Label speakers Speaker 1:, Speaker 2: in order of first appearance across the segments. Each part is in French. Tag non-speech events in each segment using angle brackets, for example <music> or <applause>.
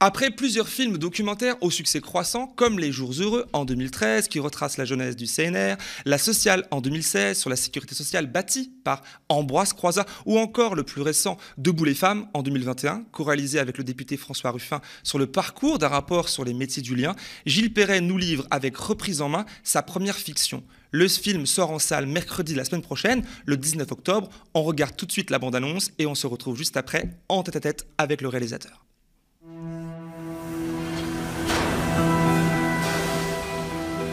Speaker 1: Après plusieurs films documentaires au succès croissant, comme Les Jours Heureux en 2013, qui retrace la jeunesse du CNR, La Sociale en 2016, sur la sécurité sociale bâtie par Ambroise Croizat, ou encore le plus récent Debout les femmes en 2021, co-réalisé avec le député François Ruffin sur le parcours d'un rapport sur les métiers du lien, Gilles Perret nous livre avec reprise en main sa première fiction, le film sort en salle mercredi la semaine prochaine, le 19 octobre. On regarde tout de suite la bande-annonce et on se retrouve juste après en tête à -tête avec le réalisateur.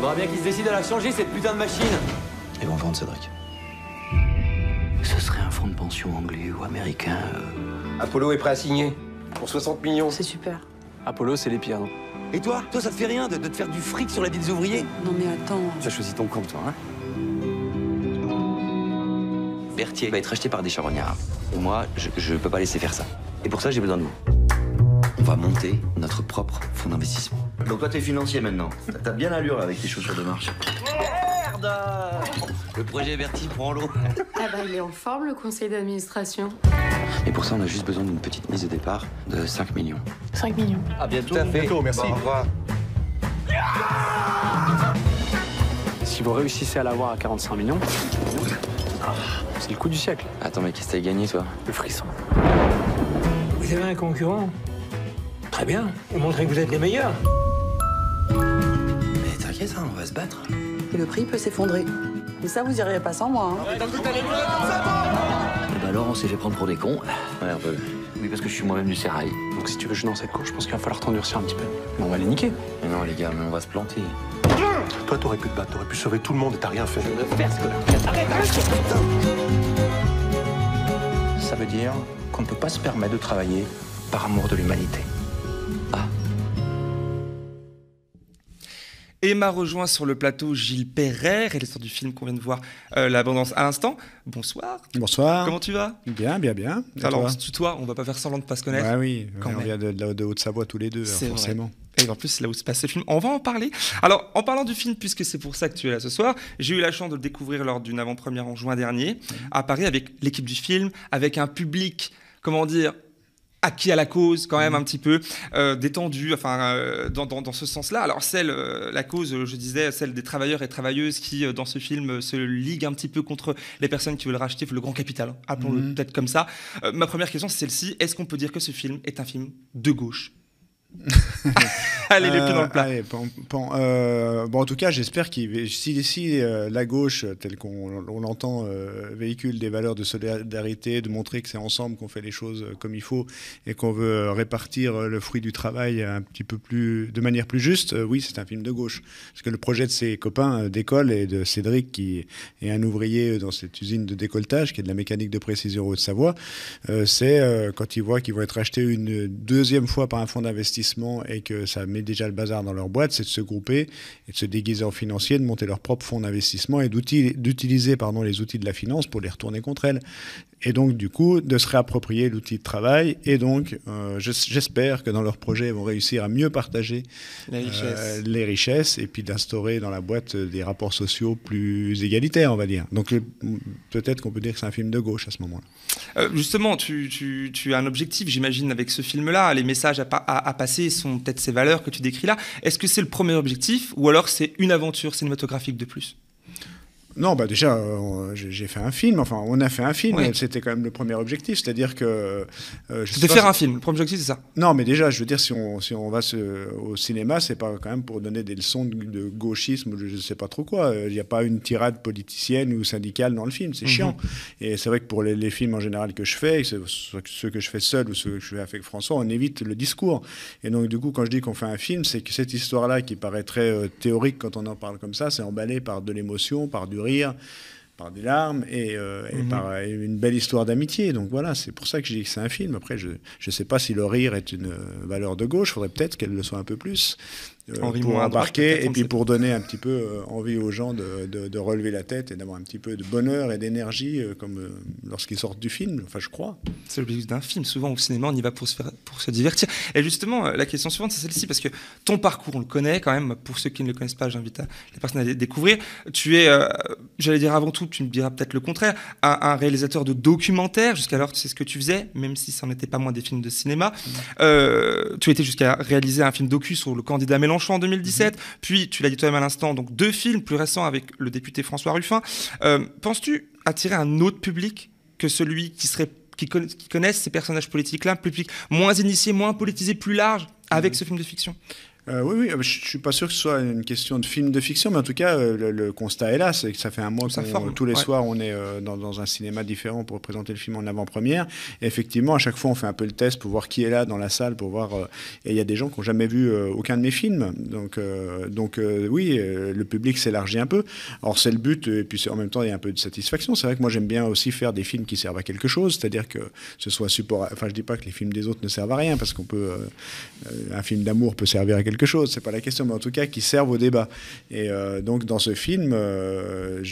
Speaker 1: Faudra bien qu'ils se décident à la changer, cette putain de machine Ils vont vendre, Cédric. Ce serait un fonds de pension anglais ou américain. Euh. Apollo est prêt à signer. Pour 60 millions. C'est super. Apollo, c'est les pires, non Et toi Toi, ça te fait rien de, te faire du fric sur la vie des ouvriers Non, mais attends. Tu as choisi ton camp, toi, hein Berthier va être acheté par des charognards. Moi, je, je peux pas laisser faire ça. Et pour ça, j'ai besoin de vous. On va monter notre propre fonds d'investissement. Donc toi, t'es financier maintenant. T'as bien l'allure avec tes chaussures de marche. Merde Le projet Verti prend l'eau. Ah bah, il est en forme, le conseil d'administration. Et pour ça, on a juste besoin d'une petite mise de départ de 5 millions. 5 millions. À ah, bientôt. Tout à fait. merci. au revoir. Si vous réussissez à l'avoir à 45 millions, ah, c'est le coup du siècle. Attends, mais qu'est-ce que t'as gagné, toi Le frisson. Vous avez un concurrent Très bien. Vous montrez que vous êtes les meilleurs. Mais t'inquiète, hein, on va se battre. Et le prix peut s'effondrer. Mais ça, vous irez pas sans moi. Hein.
Speaker 2: bah alors, on s'est fait prendre pour des cons. Ouais, un peu. Oui, parce que je suis moi-même du sérail.
Speaker 1: Donc si tu veux jouer dans cette course, je pense qu'il va falloir t'endurcir un petit peu. Mais on va les niquer. non, les gars, mais on va se planter. Toi, t'aurais pu te battre, t'aurais pu sauver tout le monde et t'as rien fait. faire ce que... Arrête, arrête Ça veut dire qu'on ne peut pas se permettre de travailler par amour de l'humanité. Et m'a rejoint sur le plateau Gilles et l'histoire du film qu'on vient de voir, euh, l'abondance à l'instant. Bonsoir. Bonsoir. Comment tu vas Bien, bien, bien. Alors, toi on se tutoie, on va pas faire semblant de pas se connaître. Ouais, oui, Quand on vient de, Haute-Savoie tous les deux, forcément. Et en plus, c'est là où se passe film. On va en parler. Alors, en parlant du film, puisque c'est pour ça que tu es là ce soir, j'ai eu la chance de le découvrir lors d'une avant-première en juin dernier, à Paris, avec l'équipe du film, avec un public, comment dire, qui à la cause quand même mmh. un petit peu, euh, détendue enfin euh, dans, ce sens-là. Alors celle, euh, la cause, je disais, celle des travailleurs et travailleuses qui, dans ce film, se liguent un petit peu contre les personnes qui veulent racheter le grand capital, hein, appelons-le mmh. peut-être comme ça. ma première question, c'est celle-ci. Est-ce qu'on peut dire que ce film est un film de gauche <laughs> <laughs> allez, dans le
Speaker 2: plat. Euh, euh, bon, en tout cas, j'espère que si, euh, la gauche, telle qu'on l'entend, véhicule des valeurs de solidarité, de montrer que c'est ensemble qu'on fait les choses comme il faut et qu'on veut répartir le fruit du travail un petit peu plus, de manière plus juste, oui, c'est un film de gauche. Parce que le projet de ses copains d'école et de Cédric, qui est un ouvrier dans cette usine de décolletage, qui est de la mécanique de précision de Savoie, c'est quand il voit qu'ils vont être achetés une deuxième fois par un fonds d'investissement et que ça déjà le bazar dans leur boîte, c'est de se grouper et de se déguiser en financier, de monter leur propre fonds d'investissement et d'utiliser pardon, les outils de la finance pour les retourner contre elle. Et donc, du coup, de se réapproprier l'outil de travail. Et donc, euh, j'espère que dans leur projet, ils vont réussir à mieux partager
Speaker 1: euh,
Speaker 2: les richesses et puis d'instaurer dans la boîte des rapports sociaux plus égalitaires, on va dire. Donc, euh, peut-être qu'on peut dire que c'est un film de gauche à ce moment-là.
Speaker 1: justement, tu, as un objectif, j'imagine, avec ce film-là. Les messages à, à, à passer sont peut-être ces valeurs que tu décris là, est-ce que c'est le premier objectif ou alors c'est une aventure cinématographique de plus
Speaker 2: non, bah déjà, j'ai fait un film. Enfin, on a fait un film.
Speaker 1: C'était quand même le premier objectif, c'est-à-dire que. C'était euh, faire un film. Le premier objectif, c'est ça.
Speaker 2: Non, mais déjà, je veux dire, si on si on va au cinéma, c'est pas quand même pour donner des leçons de, gauchisme ou je ne sais pas trop quoi. Il n'y a pas une tirade politicienne ou syndicale dans le film. C'est mhm. chiant. Et c'est vrai que pour les, films en général que je fais, ceux que je fais seul ou ceux que je fais avec François, on évite le discours. Et donc, du coup, quand je dis qu'on fait un film, c'est que cette histoire-là qui paraît très euh, théorique quand on en parle comme ça, c'est emballé par de l'émotion, par du rire, par des larmes et, euh, mhm. par euh, une belle histoire d'amitié. Donc voilà, c'est pour ça que je dis que c'est un film. Après, je ne sais pas si le rire est une euh, valeur de gauche, faudrait peut-être qu'elle le soit un peu plus. Euh, pour embarquer et puis pour donner un petit peu euh, envie aux gens de, de, relever la tête et d'avoir un petit peu de bonheur et d'énergie euh, comme
Speaker 1: lorsqu'ils sortent du film, enfin je crois. C'est l'objectif d'un film, souvent au cinéma on y va pour se, faire, pour se divertir. Et justement, la question suivante c'est celle-ci, parce que ton parcours on le connaît quand même, pour ceux qui ne le connaissent pas j'invite les personnes à les découvrir. Tu es, j'allais dire avant tout, tu me diras peut-être le contraire, un, réalisateur de documentaires, jusqu'alors tu sais ce que tu faisais, même si ça n'était pas moins des films de cinéma. Mmh. tu étais jusqu'à réaliser un film docu sur le candidat Mélenchon en 2017, mhm. puis tu l'as dit toi-même à l'instant, donc deux films plus récents avec le député François Ruffin. Euh, penses-tu attirer un autre public que celui qui serait qui, connaissent ces personnages politiques-là, moins initié, moins politisé, plus large avec mhm. ce film de fiction euh, oui, oui, euh, je ne suis pas sûr que ce soit une question de film
Speaker 2: de fiction, mais en tout cas, euh, le, constat est là, c'est que ça fait un mois que tous les soirs, on est dans, un cinéma différent pour présenter le film en avant-première. effectivement, à chaque fois, on fait un peu le test pour voir qui est là dans la salle, pour voir. et il y a des gens qui n'ont jamais vu aucun de mes films. Donc, donc oui, le public s'élargit un peu. Or, c'est le but, et puis en même temps, il y a un peu de satisfaction. C'est vrai que moi, j'aime bien aussi faire des films qui servent à quelque chose, c'est-à-dire que ce soit support. Enfin, je ne dis pas que les films des autres ne servent à rien, parce qu'on peut. un film d'amour peut servir à quelque quelque chose, c'est pas la question, mais en tout cas qui servent au débat. Et euh, donc dans ce film, euh,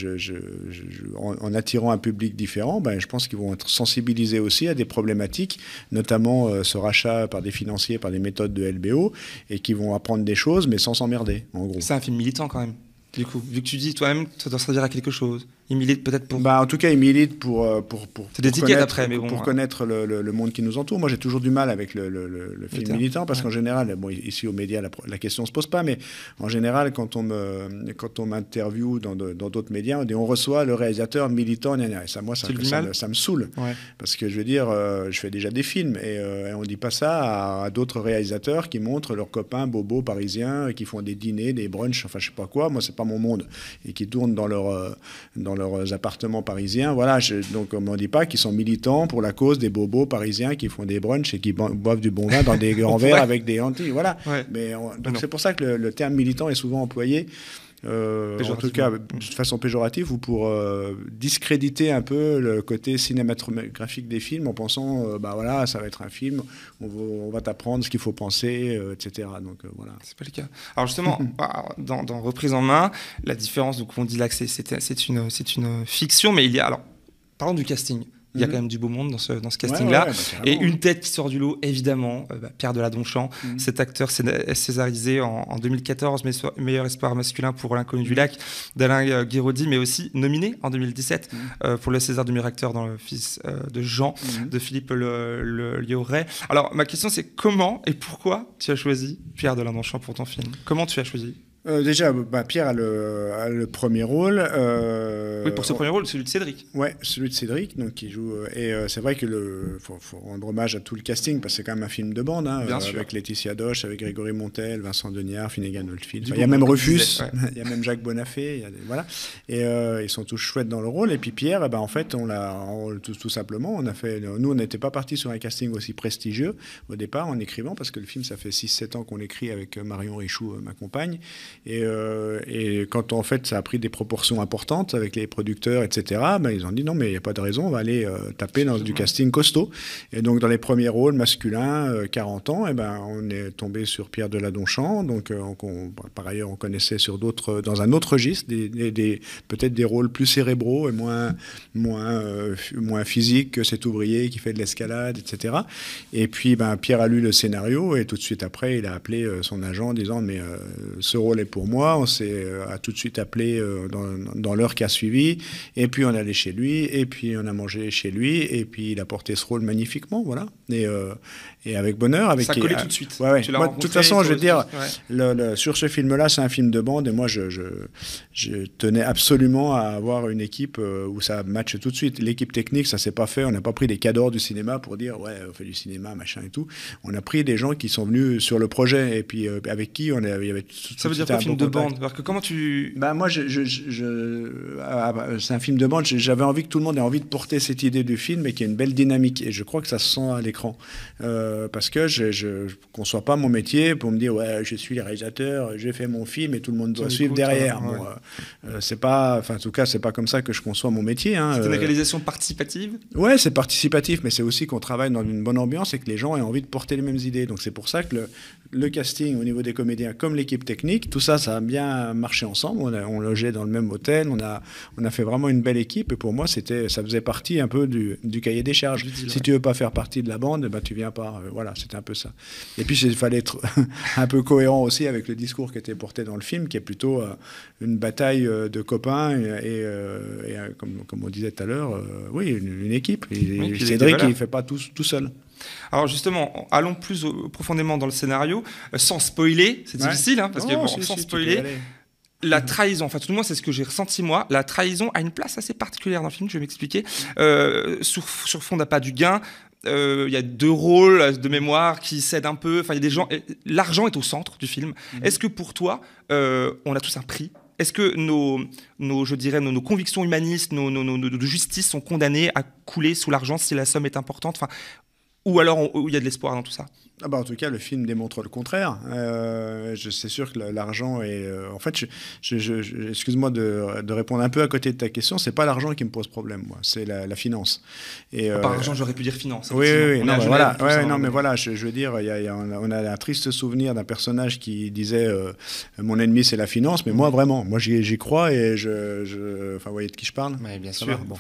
Speaker 2: en, attirant un public différent, ben, je pense qu'ils vont être sensibilisés aussi à des problématiques, notamment euh, ce rachat par des financiers, par des méthodes de LBO, et qui vont apprendre des choses, mais sans s'emmerder, en gros. C'est un film militant quand
Speaker 1: même du coup, vu que tu dis toi-même, ça doit servir à quelque chose. Il milite peut-être pour. Bah, en tout cas, il milite pour.
Speaker 2: Euh, pour, pour c'est des après, mais Pour hein. connaître le, le, monde qui nous entoure. Moi, j'ai toujours du mal avec le, le film militant, parce qu'en général, bon, ici, aux médias, la, question ne se pose pas, mais en général, quand on, me, quand on m'interviewe dans, d'autres médias, on reçoit le réalisateur militant, Et ça, moi, ça, ça, me, saoule. Parce que je veux dire, euh, je fais déjà des films, et, euh, on ne dit pas ça à, d'autres réalisateurs qui montrent leurs copains bobos parisiens, qui font des dîners, des brunchs, enfin, je sais pas quoi. Moi, c'est pas mon monde et qui tournent dans, leur, euh, dans leurs appartements parisiens. Voilà, je, donc on ne dit pas qu'ils sont militants pour la cause des bobos parisiens qui font des brunchs et qui boivent du bon vin dans des <laughs> grands verres avec des anti Voilà. Mais ah donc c'est pour ça que le terme militant est souvent employé. Euh, en tout cas de façon péjorative ou pour euh, discréditer un peu le côté cinématographique des films en pensant euh, bah voilà ça va être un film on va, t'apprendre
Speaker 1: ce qu'il faut penser etc donc voilà c'est pas le cas alors justement mm-hmm. ah, dans, reprise en main la différence donc on dit là que c'est une c'est une fiction mais il y a alors parlons du casting il y a mhm. quand même du beau monde dans ce, dans ce casting-là. Bah, et une tête qui sort du lot, évidemment, euh, bah, Pierre de mhm. Cet acteur césarisé en, en 2014, meilleur espoir masculin pour L'Inconnu du Lac, d'Alain euh, Guiraudy, mais aussi nominé en 2017 mhm. euh, pour le César du meilleur acteur dans Le Fils de Jean, de Philippe le, le, Alors, ma question, c'est comment et pourquoi tu as choisi Pierre de pour ton film Comment tu as choisi
Speaker 2: euh, déjà, bah, Pierre a le, premier rôle. Euh, oui, pour ce premier rôle, celui de Cédric. Ouais, celui de Cédric, donc qui joue. Euh, et c'est vrai que faut, rendre hommage à tout le casting parce que c'est quand même un film de bande, hein, avec Laetitia Doche, avec Grégory Montel, Vincent Deniard, Finnegan Oldfield. il y a même Rufus, <laughs> il y a même Jacques Bonafé. voilà, et ils sont tous chouettes dans le rôle. Et puis Pierre, eh ben, en fait, on l'a tout, simplement, on a fait. Nous, on n'était pas partis sur un casting aussi prestigieux au départ en écrivant parce que le film, ça fait 6-7 ans qu'on l'écrit avec Marion Richoux, ma compagne. Euh, et, quand en fait ça a pris des proportions importantes avec les producteurs, etc., ben, ils ont dit non, mais il n'y a pas de raison, on va aller euh, taper dans du casting costaud. Et donc dans les premiers rôles masculins, 40 euh, ans, et eh ben, on est tombé sur Pierre Deladonchamp, donc par ailleurs on connaissait sur d'autres, dans un autre registre, des, peut-être des rôles plus cérébraux et moins, moins, moins physiques que cet ouvrier qui fait de l'escalade, etc. Et puis ben, Pierre a lu le scénario et tout de suite après il a appelé son agent en disant mais ce rôle est pour moi. On s'est euh, a tout de suite appelé euh, dans, l'heure qui a suivi. Et puis on est allé chez lui, et puis on a mangé chez lui, et puis il a porté ce rôle magnifiquement, voilà. Et, euh, et avec bonheur. Avec ça collait tout de suite. de toute façon, je veux dire, sur ce film-là, c'est un film de bande, et moi, je, je, tenais absolument à avoir une équipe où ça matche tout de suite. L'équipe technique, ça s'est pas fait. On n'a pas pris des cadors du cinéma pour dire, ouais, on fait du cinéma, machin et tout. On a pris des gens qui sont venus sur le projet, et puis avec qui on est il y avait tout, ça tout un film de bande Parce que comment tu. Bah, moi, je, ah, bah, euh, c'est un film de bande. J'avais envie que tout le monde ait envie de porter cette idée du film et qu'il y ait une belle dynamique. Et je crois que ça se sent à l'écran. Euh, parce que je ne conçois pas mon métier pour me dire ouais, je suis le réalisateur, j'ai fait mon film et tout le monde doit suivre hein, derrière. Euh, c'est pas, en tout cas, c'est pas comme ça que je conçois mon métier. Hein, c'est une réalisation participative Ouais, c'est participatif, mais c'est aussi qu'on travaille dans une bonne ambiance et que les gens aient envie de porter les mêmes idées. Donc c'est pour ça que le, le casting au niveau des comédiens comme l'équipe technique, tout ça, ça a bien marché ensemble. On, logeait dans le même hôtel. On a, on a fait vraiment une belle équipe. Et pour moi, c'était, ça faisait partie un peu du, cahier des charges. si tu veux pas faire partie de la bande, ben, tu viens pas. Euh, voilà, c'était un peu ça. Et puis, il fallait être <laughs> un peu cohérent aussi avec le discours qui était porté dans le film, qui est plutôt euh, une bataille euh, de copains et, comme, on disait tout à l'heure, oui, une, équipe. Cédric, il ne
Speaker 1: fait pas tout, tout seul. Alors justement, allons plus profondément dans le scénario, euh, sans spoiler, c'est difficile, hein, parce que sans spoiler la trahison, enfin tout le moins c'est ce que j'ai ressenti moi, la trahison a une place assez particulière dans le film, je vais m'expliquer, euh, sur, fond fond pas du gain, euh, il y a deux rôles de mémoire qui cèdent un peu, enfin il y a des gens, l'argent est au centre du film. Mhm. Est-ce que pour toi, on a tous un prix est-ce que nos, je dirais, nos, convictions humanistes, nos, nos, de justice sont condamnées à couler sous l'argent si la somme est importante enfin, ou alors où il y a de l'espoir dans tout ça ah bah, en tout
Speaker 2: cas, le film démontre le contraire. Euh, c'est sûr que l'argent est. Euh, en fait, excuse-moi de, répondre un peu à côté de ta question. C'est pas l'argent qui me pose problème, moi. C'est la, finance. Et, par euh, argent, j'aurais pu dire finance. Oui, oui, oui. Non, mais voilà. non, hein, mais voilà. Je, veux dire, on, a, un triste souvenir d'un personnage qui disait mon ennemi c'est la finance, mais moi vraiment, moi j'y crois et je, Enfin, vous voyez de qui je parle. Oui, bien sûr. Bon.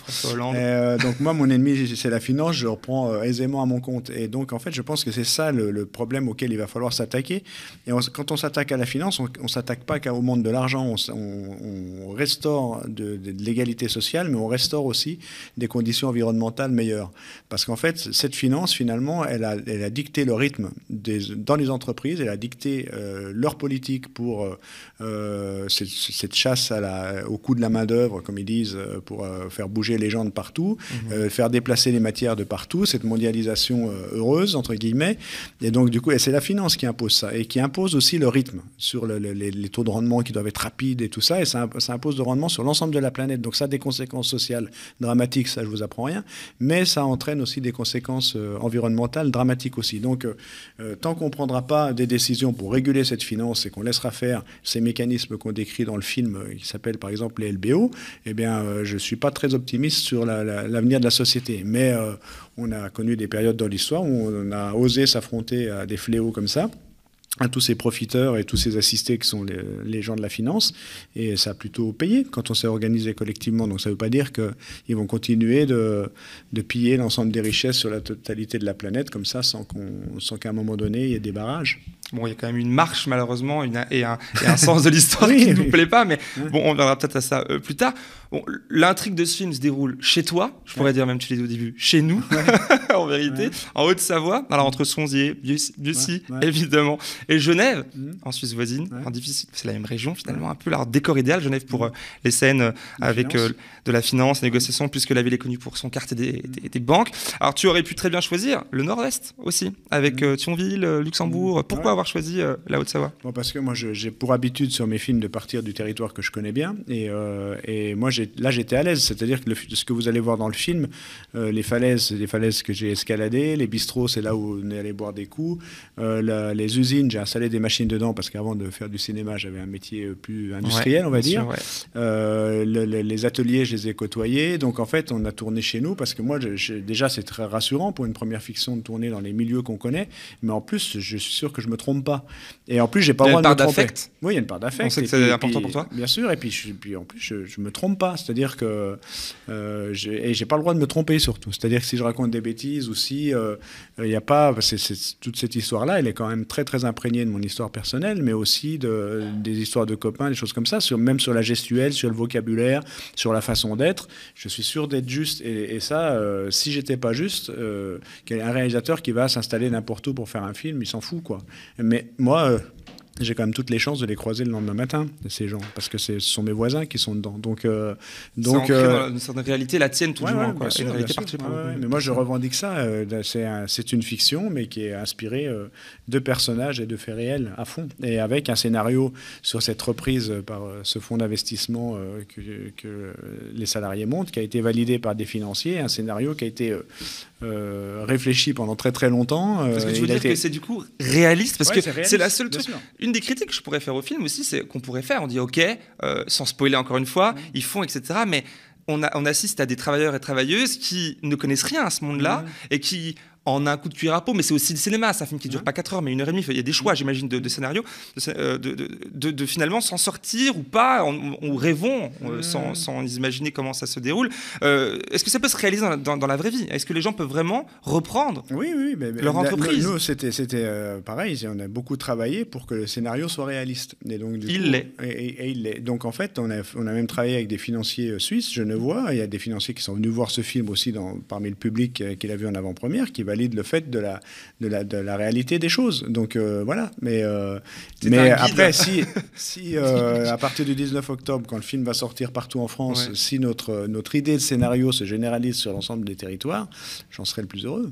Speaker 2: donc moi, mon ennemi c'est la finance. Je reprends aisément à mon compte. Et donc en fait, je pense que c'est ça le le problème auquel il va falloir s'attaquer. Et quand on s'attaque à la finance, on ne s'attaque pas qu'au monde de l'argent, on, restaure de, l'égalité sociale, mais on restaure aussi des conditions environnementales meilleures. Parce qu'en fait, cette finance, finalement, elle a, elle a dicté le rythme des, dans les entreprises, elle a dicté euh, leur politique pour euh, euh, cette, chasse à la, au coût de la main-d'œuvre, comme ils disent, pour faire bouger les gens de partout, mmh faire déplacer les matières de partout, cette mondialisation heureuse, entre guillemets. Et donc, du coup, c'est la finance qui impose ça et qui impose aussi le rythme sur les, taux de rendement qui doivent être rapides et tout ça. Et ça, impose de rendement sur l'ensemble de la planète. Donc, ça a des conséquences sociales dramatiques, ça, je vous apprends rien. Mais ça entraîne aussi des conséquences euh, environnementales dramatiques aussi. Donc, euh, euh, tant qu'on ne prendra pas des décisions pour réguler cette finance et qu'on laissera faire ces mécanismes qu'on décrit dans le film qui s'appelle par exemple les LBO, eh bien, je ne suis pas très optimiste sur l'avenir de la société. Mais on a connu des périodes dans l'histoire où on a osé s'affronter à des fléaux comme ça à tous ces profiteurs et tous ces assistés qui sont les, gens de la finance. Et ça a plutôt payé quand on s'est organisé collectivement. Donc ça ne veut pas dire qu'ils vont continuer de, piller l'ensemble des richesses sur la totalité de la planète comme ça sans qu'à un moment donné, il y ait des
Speaker 1: barrages. Bon, il y a quand même une marche, malheureusement, une, et, un, et, un, <laughs> sens de l'histoire qui ne nous plaît pas, mais bon, on verra peut-être à ça euh, plus tard. Bon, L'intrigue de ce film se déroule chez toi, je pourrais dire même, tu l'as dit au début, chez nous, <laughs> en vérité, en Haute-Savoie, alors entre Sonzier, Bussy, évidemment, et Genève, mm-hmm. en Suisse voisine, en difficile, c'est la même région, finalement, un peu leur décor idéal, Genève, pour mm-hmm. euh, les scènes euh, avec de la finance, négociation, puisque la ville est connue pour son quartier des, des, banques. Alors, tu aurais pu très bien choisir le nord-est aussi, avec mm-hmm. Thionville, Luxembourg, pourquoi avoir choisi euh, la Haute-Savoie bon, Parce que moi, j'ai pour habitude sur mes films de partir du territoire que
Speaker 2: je connais bien. Et, euh, moi, là, j'étais à l'aise. C'est-à-dire que le, ce que vous allez voir dans le film, euh, les falaises, c'est des falaises que j'ai escaladées. Les bistrots, c'est là où on est allé boire des coups. les usines, j'ai installé des machines dedans parce qu'avant de faire du cinéma, j'avais un métier plus industriel, on va dire. les ateliers, je les ai côtoyés. Donc, en fait, on a tourné chez nous parce que moi, déjà, c'est très rassurant pour une première fiction de tourner dans les milieux qu'on connaît. Mais en plus, je suis sûr que je me trompe pas. Et en plus, j'ai pas le droit de me tromper. Oui, il y a une part d'affect. On que c'est important pour toi. Bien sûr. Et puis, puis en plus, je, me trompe pas. C'est-à-dire que euh, et j'ai pas le droit de me tromper surtout. C'est-à-dire que si je raconte des bêtises ou si euh, il n'y a pas toute cette histoire-là, elle est quand même très très imprégnée de mon histoire personnelle, mais aussi de, des histoires de copains, des choses comme ça. Sur, même sur la gestuelle, sur le vocabulaire, sur la façon d'être. Je suis sûr d'être juste. Et, ça, euh, si j'étais pas juste, un réalisateur qui va s'installer n'importe où pour faire un film, il s'en fout quoi. Mais moi, euh, j'ai quand même toutes les chances de les croiser le lendemain matin, ces gens, parce que ce sont mes voisins qui sont dedans. Donc, euh, donc euh,
Speaker 1: une certaine réalité, la tienne tout quoi. une réalité mais moi, je
Speaker 2: revendique ça. Euh, c'est une fiction, mais qui est inspirée de personnages et de faits réels à fond, et avec un scénario sur cette reprise par ce fonds d'investissement que, les salariés montent, qui a été validé par des financiers, un scénario qui a été réfléchi pendant très très longtemps. Parce que tu veux dire que c'est du coup réaliste, parce que c'est la seule chose…
Speaker 1: Une des critiques que je pourrais faire au film aussi, c'est qu'on pourrait faire, on dit ok, euh, sans spoiler encore une fois, mm. ils font, etc. Mais on, assiste à des travailleurs et travailleuses qui ne connaissent rien à ce monde-là mm. et qui en un coup de cuir à peau, mais c'est aussi le cinéma. C'est un film qui ne dure pas 4 heures, mais une heure et demie. Il y a des choix, mm. j'imagine, de, de scénario, euh, de, finalement s'en sortir ou pas, on, on rêvons euh, mm. sans, imaginer comment ça se déroule. Euh, est-ce que ça peut se réaliser dans, la vraie vie Est-ce que les gens peuvent vraiment reprendre oui, oui, mais, leur entreprise Nous,
Speaker 2: c'était pareil. On a beaucoup travaillé pour que le scénario soit réaliste. donc, il l'est. Et, il l'est. Donc, en fait, on a, on a même travaillé avec des financiers suisses, je vois, Il y a des financiers qui sont venus voir ce film aussi dans, parmi le public qu'il a vu en avant-première, qui va valide le fait de la, de la, de la réalité des choses. Donc euh, voilà. Mais, euh, mais après, si, si <laughs> euh, à partir du 19 octobre, quand le film va sortir partout en France, si notre, notre idée de scénario se généralise sur l'ensemble des
Speaker 1: territoires, j'en serais le plus heureux.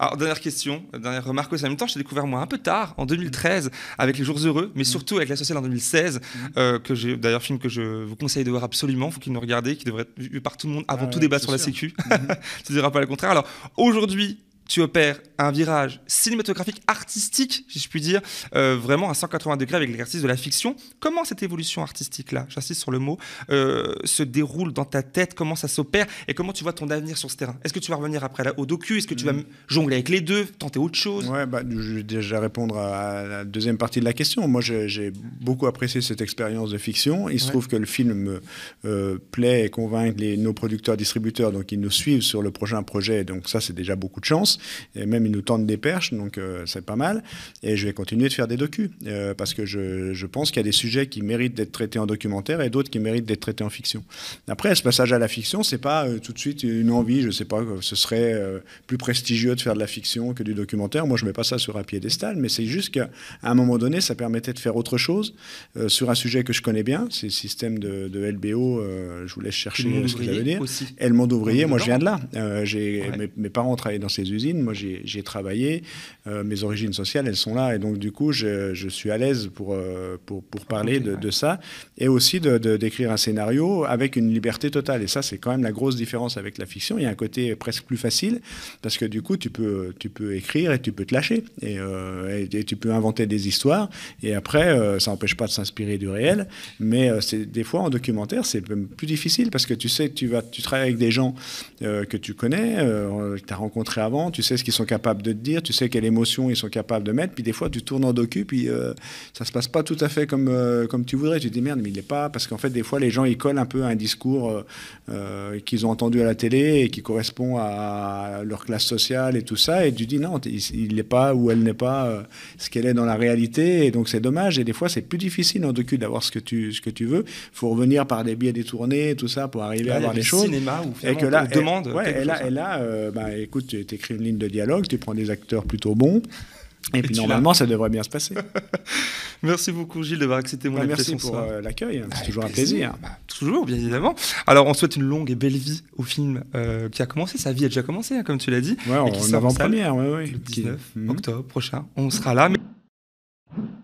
Speaker 1: Alors, dernière question, dernière remarque aussi. En même temps, je t'ai découvert moi un peu tard, en 2013, avec Les Jours Heureux, mais mm. surtout avec La Sociale en 2016, mm. que j'ai d'ailleurs film que je vous conseille de voir absolument. Faut qu'il nous regardez, qui devrait être vu par tout le monde avant ah tout débat sur la Sécu. tu mm-hmm. <laughs> diras pas le contraire. Alors, aujourd'hui, tu opères un virage cinématographique, artistique, si je puis dire, euh, vraiment à 180 degrés avec l'exercice de la fiction. Comment cette évolution artistique-là, j'insiste sur le mot, euh, se déroule dans ta tête Comment ça s'opère Et comment tu vois ton avenir sur ce terrain Est-ce que tu vas revenir après là, au docu Est-ce que tu vas mm. jongler avec les deux, tenter autre chose Ouais, bah, je vais déjà
Speaker 2: répondre à la deuxième partie de la question. Moi, j'ai beaucoup apprécié cette expérience de fiction. Il se trouve que le film me euh, plaît et convainc les, nos producteurs, distributeurs, donc ils nous suivent sur le prochain projet. Donc ça, c'est déjà beaucoup de chance. Et même, ils nous tendent des perches, donc euh, c'est pas mal. Et je vais continuer de faire des docus, euh, parce que je, pense qu'il y a des sujets qui méritent d'être traités en documentaire et d'autres qui méritent d'être traités en fiction. Après, ce passage à la fiction, c'est pas euh, tout de suite une envie, je sais pas, ce serait plus prestigieux de faire de la fiction que du documentaire. Moi, je mets pas ça sur un piédestal, mais c'est juste qu'à un moment donné, ça permettait de faire autre chose sur un sujet que je connais bien, c'est le système de, LBO, je vous laisse chercher ce que ça veut dire. Aussi. le Monde ouvrier, moi, je viens de là. mes, mes parents travaillaient dans ces usines moi, j'ai travaillé. Euh, mes origines sociales, elles sont là. Et donc, du coup, je, suis à l'aise pour, euh, pour, parler de, ça. Et aussi d'écrire de, d'écrire un scénario avec une liberté totale. Et ça, c'est quand même la grosse différence avec la fiction. Il y a un côté presque plus facile parce que, du coup, tu peux, tu peux écrire et tu peux te lâcher. Et, euh, tu peux inventer des histoires. Et après, ça n'empêche pas de s'inspirer du réel. Mais c'est des fois, en documentaire, c'est plus difficile parce que tu sais que tu, vas, tu travailles avec des gens que tu connais, que tu as rencontrés avant tu sais ce qu'ils sont capables de te dire, tu sais quelle émotion ils sont capables de mettre, puis des fois tu tournes en docu, puis euh, ça se passe pas tout à fait comme, euh, comme tu voudrais. Tu te dis merde, mais il n'est pas, parce qu'en fait des fois les gens ils collent un peu un discours euh, qu'ils ont entendu à la télé et qui correspond à leur classe sociale et tout ça, et tu dis non, il n'est pas ou elle n'est pas ce qu'elle est dans la réalité, et donc c'est dommage, et des fois c'est plus difficile en docu d'avoir ce, que tu, ce que tu veux, faut revenir par des biais détournés, tout ça, pour arriver à avoir les choses. et que là, demande et là, hein. bah, écoute, tu écris une ligne de dialogue, tu prends des acteurs plutôt bons. Et, puis normalement, ça
Speaker 1: devrait bien se passer. <laughs> merci beaucoup Gilles d'avoir accepté mon bah, invitation. Merci pour euh, l'accueil, hein. c'est toujours un plaisir. Bah, toujours, bien évidemment. Alors on souhaite une longue et belle vie au film euh, qui a commencé, sa vie a déjà commencé, hein, comme tu l'as dit. Ouais, on, sort en première le 19 hmm. octobre prochain. On sera là. Mais...